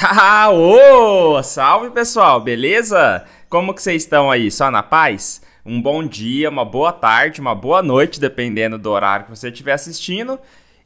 Haha, o Salve pessoal, beleza? Como que vocês estão aí? Só na paz? Um bom dia, uma boa tarde, uma boa noite, dependendo do horário que você estiver assistindo.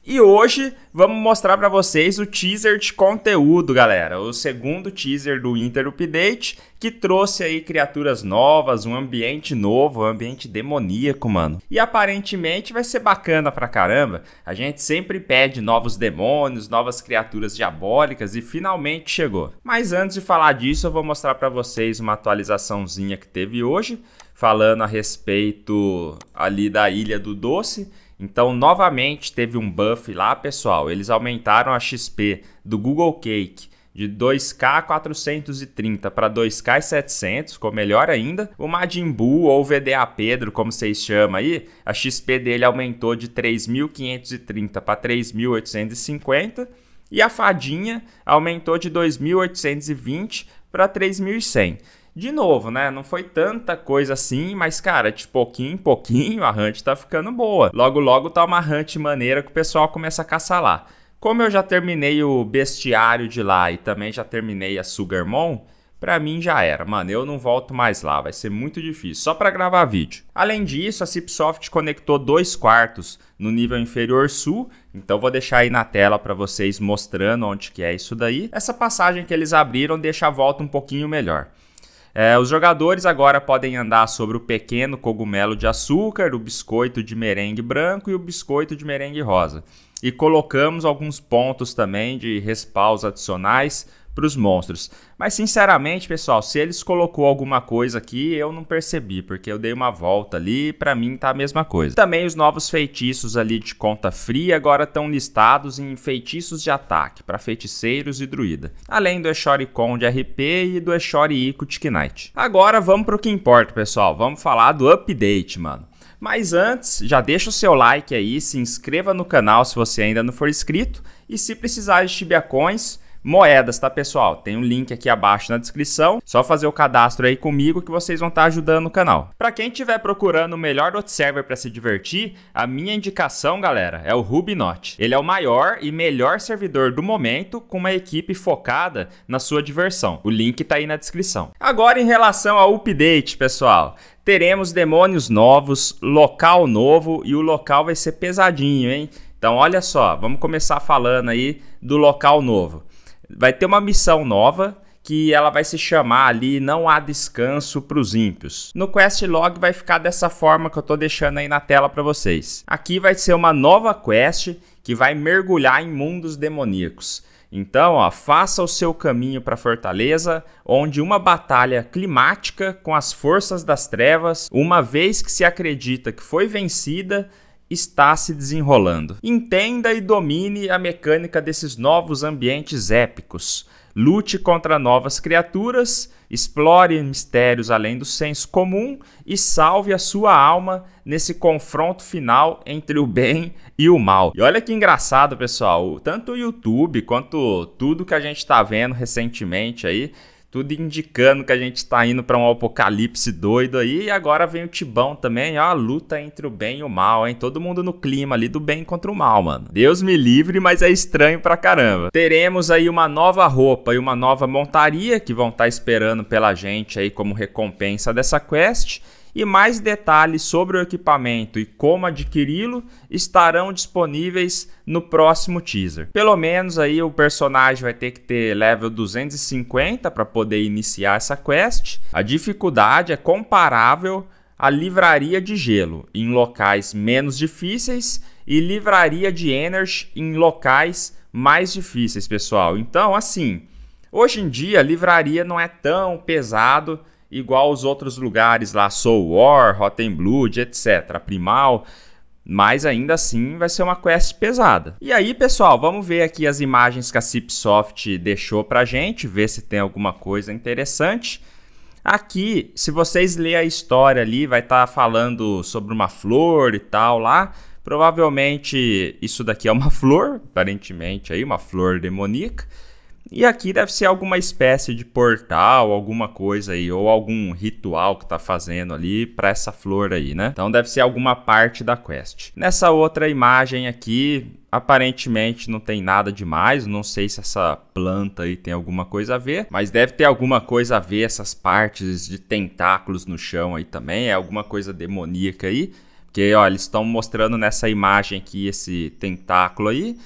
E hoje vamos mostrar para vocês o teaser de conteúdo, galera. O segundo teaser do Inter Update, que trouxe aí criaturas novas, um ambiente novo, um ambiente demoníaco, mano. E aparentemente vai ser bacana pra caramba. A gente sempre pede novos demônios, novas criaturas diabólicas e finalmente chegou. Mas antes de falar disso, eu vou mostrar para vocês uma atualizaçãozinha que teve hoje, falando a respeito ali da Ilha do Doce então, novamente, teve um buff lá, pessoal. Eles aumentaram a XP do Google Cake de 2K 430 para 2K 700, ficou melhor ainda. O Majin Buu ou VDA Pedro, como vocês chamam aí, a XP dele aumentou de 3.530 para 3.850 e a fadinha aumentou de 2.820 para 3.100. De novo, né? Não foi tanta coisa assim, mas, cara, de pouquinho em pouquinho a hunt tá ficando boa. Logo, logo tá uma hunt maneira que o pessoal começa a caçar lá. Como eu já terminei o bestiário de lá e também já terminei a Sugarmon, para mim já era, mano, eu não volto mais lá, vai ser muito difícil, só para gravar vídeo. Além disso, a Cipsoft conectou dois quartos no nível inferior sul, então vou deixar aí na tela para vocês mostrando onde que é isso daí. Essa passagem que eles abriram deixa a volta um pouquinho melhor. É, os jogadores agora podem andar sobre o pequeno cogumelo de açúcar, o biscoito de merengue branco e o biscoito de merengue rosa. E colocamos alguns pontos também de respaldos adicionais para os monstros. Mas sinceramente, pessoal, se eles colocou alguma coisa aqui, eu não percebi, porque eu dei uma volta ali e para mim tá a mesma coisa. Também os novos feitiços ali de conta fria agora estão listados em feitiços de ataque para feiticeiros e druida, além do Echoricon de RP e do Echori Ico de Knight. Agora vamos para o que importa, pessoal, vamos falar do update, mano. Mas antes, já deixa o seu like aí, se inscreva no canal se você ainda não for inscrito e se precisar de Coins, moedas, tá pessoal? Tem um link aqui abaixo na descrição, só fazer o cadastro aí comigo que vocês vão estar tá ajudando o canal. Para quem estiver procurando o melhor dot server para se divertir, a minha indicação, galera, é o Rubinot. Ele é o maior e melhor servidor do momento com uma equipe focada na sua diversão. O link tá aí na descrição. Agora em relação ao update, pessoal, teremos demônios novos, local novo e o local vai ser pesadinho, hein? Então olha só, vamos começar falando aí do local novo vai ter uma missão nova que ela vai se chamar ali Não Há Descanso para os Ímpios. No quest log vai ficar dessa forma que eu estou deixando aí na tela para vocês. Aqui vai ser uma nova quest que vai mergulhar em mundos demoníacos. Então, ó, faça o seu caminho para a Fortaleza, onde uma batalha climática com as forças das trevas, uma vez que se acredita que foi vencida, está se desenrolando. Entenda e domine a mecânica desses novos ambientes épicos. Lute contra novas criaturas, explore mistérios além do senso comum e salve a sua alma nesse confronto final entre o bem e o mal. E olha que engraçado, pessoal, tanto o YouTube quanto tudo que a gente está vendo recentemente aí tudo indicando que a gente tá indo para um apocalipse doido aí. E agora vem o Tibão também, ó. A luta entre o bem e o mal, hein? Todo mundo no clima ali do bem contra o mal, mano. Deus me livre, mas é estranho pra caramba. Teremos aí uma nova roupa e uma nova montaria que vão estar tá esperando pela gente aí como recompensa dessa quest e mais detalhes sobre o equipamento e como adquiri-lo estarão disponíveis no próximo teaser. Pelo menos aí o personagem vai ter que ter level 250 para poder iniciar essa quest. A dificuldade é comparável à livraria de gelo em locais menos difíceis e livraria de energy em locais mais difíceis, pessoal. Então, assim, hoje em dia livraria não é tão pesado igual os outros lugares lá, Soul War, Rotten Blood, etc. Primal. Mas ainda assim vai ser uma quest pesada. E aí, pessoal, vamos ver aqui as imagens que a Cipsoft deixou pra gente, ver se tem alguma coisa interessante. Aqui, se vocês lerem a história ali, vai estar tá falando sobre uma flor e tal lá. Provavelmente isso daqui é uma flor, aparentemente aí, uma flor demoníaca. E aqui deve ser alguma espécie de portal, alguma coisa aí, ou algum ritual que tá fazendo ali para essa flor aí, né? Então deve ser alguma parte da quest. Nessa outra imagem aqui, aparentemente não tem nada demais, não sei se essa planta aí tem alguma coisa a ver, mas deve ter alguma coisa a ver essas partes de tentáculos no chão aí também, é alguma coisa demoníaca aí, porque ó, eles estão mostrando nessa imagem aqui esse tentáculo aí,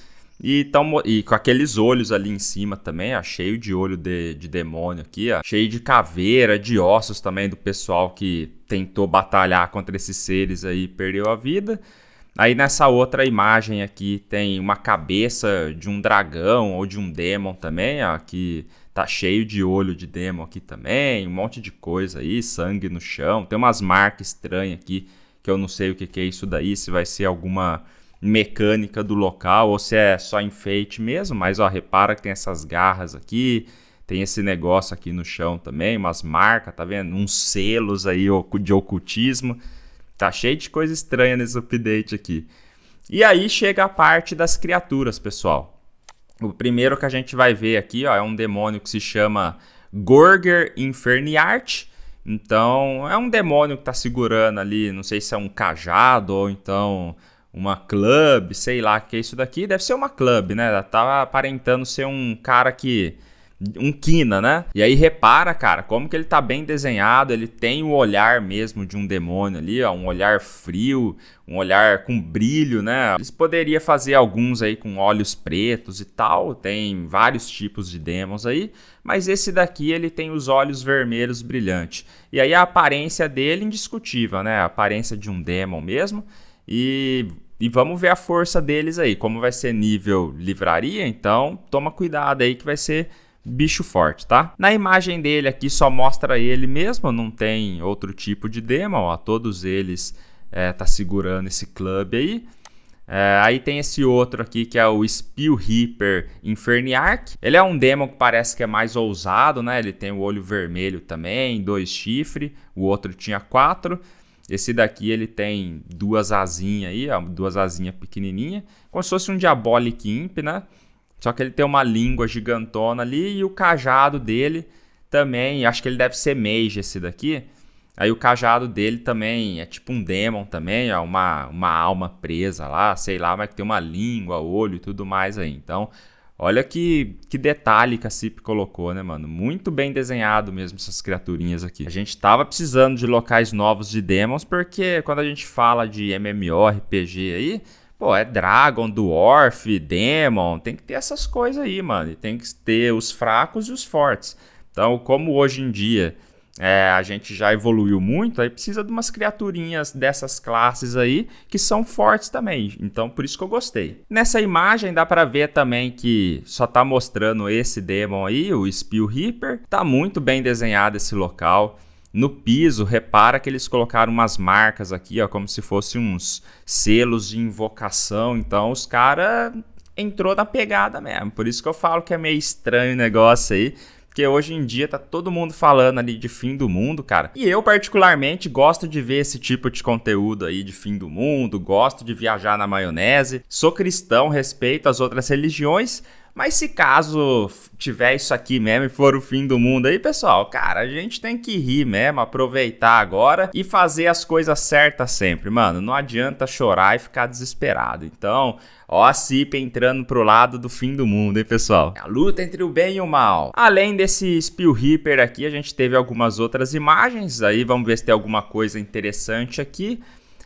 e, tão, tá e com aqueles olhos ali em cima também, ó, cheio de olho de, de demônio aqui, ó, cheio de caveira, de ossos também do pessoal que tentou batalhar contra esses seres aí e perdeu a vida. Aí nessa outra imagem aqui tem uma cabeça de um dragão ou de um demon também, ó, que tá cheio de olho de demon aqui também, um monte de coisa aí, sangue no chão, tem umas marcas estranhas aqui que eu não sei o que, que é isso daí, se vai ser alguma mecânica do local ou se é só enfeite mesmo, mas ó, repara que tem essas garras aqui, tem esse negócio aqui no chão também, umas marcas, tá vendo? Uns selos aí de ocultismo. Tá cheio de coisa estranha nesse update aqui. E aí chega a parte das criaturas, pessoal. O primeiro que a gente vai ver aqui, ó, é um demônio que se chama Gorger Inferniart. Então, é um demônio que tá segurando ali, não sei se é um cajado ou então uma club, sei lá que é isso daqui, deve ser uma club, né? tá aparentando ser um cara que um quina, né? E aí repara, cara, como que ele tá bem desenhado, ele tem o olhar mesmo de um demônio ali, ó, um olhar frio, um olhar com brilho, né? Eles poderia fazer alguns aí com olhos pretos e tal, tem vários tipos de demons aí, mas esse daqui ele tem os olhos vermelhos brilhantes. E aí a aparência dele é indiscutível, né? A aparência de um demon mesmo. E e vamos ver a força deles aí. Como vai ser nível livraria, então toma cuidado aí que vai ser bicho forte, tá? Na imagem dele aqui só mostra ele mesmo, não tem outro tipo de demo, ó. Todos eles é, tá segurando esse clube aí. É, aí tem esse outro aqui que é o Spill Reaper Inferniarch. Ele é um demo que parece que é mais ousado, né? Ele tem o olho vermelho também, dois chifres, o outro tinha quatro. Esse daqui ele tem duas asinhas aí, ó, duas asinhas pequenininha, como se fosse um Diabolic Imp, né? Só que ele tem uma língua gigantona ali e o cajado dele também, acho que ele deve ser mage esse daqui. Aí o cajado dele também é tipo um demon também, ó, uma, uma alma presa lá, sei lá, mas que tem uma língua, olho e tudo mais aí. Então, Olha que, que detalhe que a CIP colocou, né, mano? Muito bem desenhado mesmo essas criaturinhas aqui. A gente tava precisando de locais novos de demons, porque quando a gente fala de MMORPG aí, pô, é Dragon, Dwarf, Demon, tem que ter essas coisas aí, mano. E tem que ter os fracos e os fortes. Então, como hoje em dia é, a gente já evoluiu muito, aí precisa de umas criaturinhas dessas classes aí que são fortes também. Então, por isso que eu gostei. Nessa imagem dá para ver também que só tá mostrando esse demon aí, o Spill Reaper. Tá muito bem desenhado esse local. No piso, repara que eles colocaram umas marcas aqui, ó, como se fossem uns selos de invocação. Então, os caras entrou na pegada mesmo. Por isso que eu falo que é meio estranho o negócio aí. Porque hoje em dia tá todo mundo falando ali de fim do mundo, cara. E eu, particularmente, gosto de ver esse tipo de conteúdo aí de fim do mundo, gosto de viajar na maionese. Sou cristão, respeito as outras religiões, mas se caso tiver isso aqui mesmo e for o fim do mundo aí, pessoal, cara, a gente tem que rir mesmo, aproveitar agora e fazer as coisas certas sempre, mano. Não adianta chorar e ficar desesperado. Então, Ó a CIP entrando pro lado do fim do mundo, hein, pessoal? A luta entre o bem e o mal. Além desse Spill Reaper aqui, a gente teve algumas outras imagens. Aí vamos ver se tem alguma coisa interessante aqui.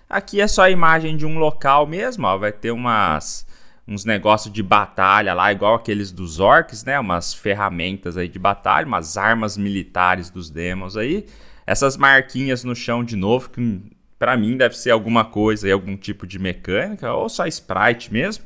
Aqui é só a imagem de um local mesmo, ó. Vai ter umas uns negócios de batalha lá, igual aqueles dos orcs, né? Umas ferramentas aí de batalha, umas armas militares dos demons aí. Essas marquinhas no chão de novo, que para mim deve ser alguma coisa aí, algum tipo de mecânica, ou só sprite mesmo.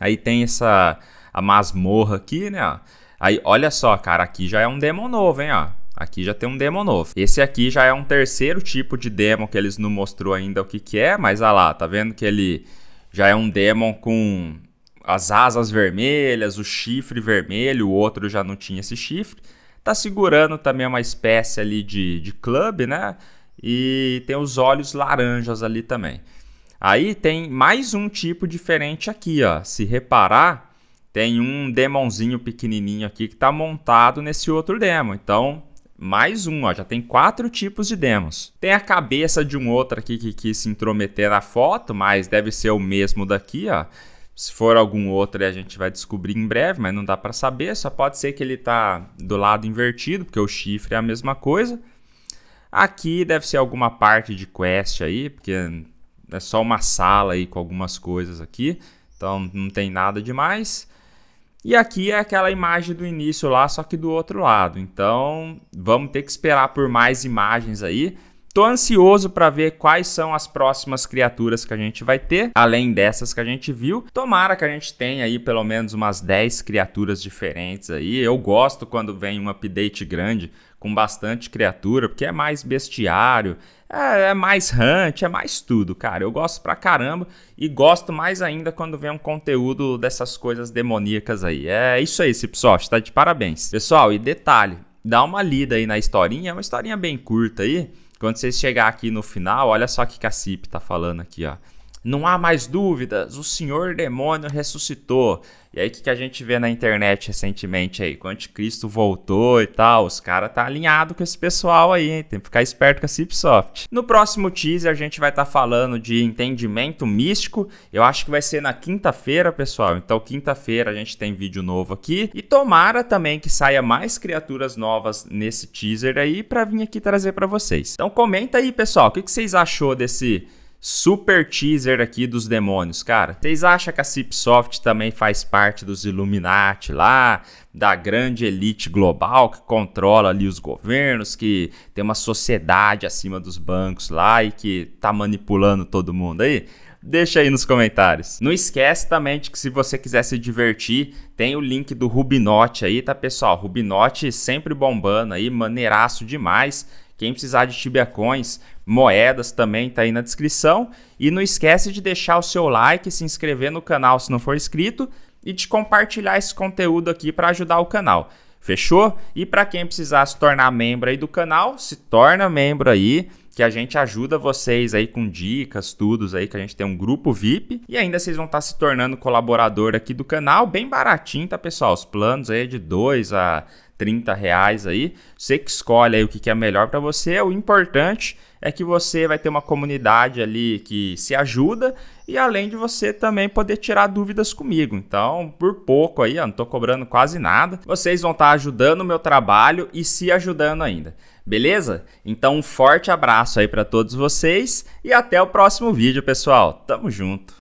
Aí tem essa a masmorra aqui, né? Aí olha só, cara, aqui já é um demo novo, hein, ó. Aqui já tem um demo novo. Esse aqui já é um terceiro tipo de demo que eles não mostrou ainda o que que é, mas olha lá, tá vendo que ele já é um Demon com as asas vermelhas, o chifre vermelho, o outro já não tinha esse chifre. Tá segurando também uma espécie ali de, de club, né? E tem os olhos laranjas ali também. Aí tem mais um tipo diferente aqui, ó. Se reparar, tem um demonzinho pequenininho aqui que tá montado nesse outro demo. Então, mais um, ó, já tem quatro tipos de demos. Tem a cabeça de um outro aqui que quis se intrometer na foto, mas deve ser o mesmo daqui, ó. Se for algum outro, a gente vai descobrir em breve, mas não dá para saber. Só pode ser que ele tá do lado invertido, porque o chifre é a mesma coisa. Aqui deve ser alguma parte de quest aí, porque é só uma sala aí com algumas coisas aqui. Então não tem nada demais. E aqui é aquela imagem do início lá, só que do outro lado. Então, vamos ter que esperar por mais imagens aí. Tô ansioso para ver quais são as próximas criaturas que a gente vai ter, além dessas que a gente viu. Tomara que a gente tenha aí pelo menos umas 10 criaturas diferentes aí. Eu gosto quando vem um update grande com bastante criatura, porque é mais bestiário, é, é, mais hunt, é mais tudo, cara. Eu gosto pra caramba e gosto mais ainda quando vem um conteúdo dessas coisas demoníacas aí. É isso aí, Cipsoft, tá de parabéns. Pessoal, e detalhe, dá uma lida aí na historinha, é uma historinha bem curta aí. Quando vocês chegar aqui no final, olha só o que a Cip tá falando aqui, ó. Não há mais dúvidas, o senhor demônio ressuscitou. E aí, o que, que a gente vê na internet recentemente aí? o Anticristo voltou e tal, os caras tá alinhado com esse pessoal aí, hein? Tem que ficar esperto com a Cipsoft. No próximo teaser, a gente vai estar tá falando de entendimento místico. Eu acho que vai ser na quinta-feira, pessoal. Então, quinta-feira a gente tem vídeo novo aqui. E tomara também que saia mais criaturas novas nesse teaser aí pra vir aqui trazer para vocês. Então, comenta aí, pessoal, o que, que vocês achou desse super teaser aqui dos demônios, cara. Vocês acham que a Cipsoft também faz parte dos Illuminati lá, da grande elite global que controla ali os governos, que tem uma sociedade acima dos bancos lá e que tá manipulando todo mundo aí? Deixa aí nos comentários. Não esquece também de que se você quiser se divertir, tem o link do Rubinote aí, tá pessoal? Rubinote sempre bombando aí, maneiraço demais. Quem precisar de Tibia Coins, moedas também tá aí na descrição. E não esquece de deixar o seu like, se inscrever no canal se não for inscrito e de compartilhar esse conteúdo aqui para ajudar o canal. Fechou? E para quem precisar se tornar membro aí do canal, se torna membro aí, que a gente ajuda vocês aí com dicas, tudo aí, que a gente tem um grupo VIP e ainda vocês vão estar tá se tornando colaborador aqui do canal, bem baratinho, tá pessoal? Os planos aí é de 2 a 30 reais aí. Você que escolhe aí o que é melhor para você. O importante é que você vai ter uma comunidade ali que se ajuda e além de você também poder tirar dúvidas comigo. Então, por pouco aí, eu não estou cobrando quase nada. Vocês vão estar tá ajudando o meu trabalho e se ajudando ainda. Beleza? Então, um forte abraço aí para todos vocês e até o próximo vídeo, pessoal. Tamo junto.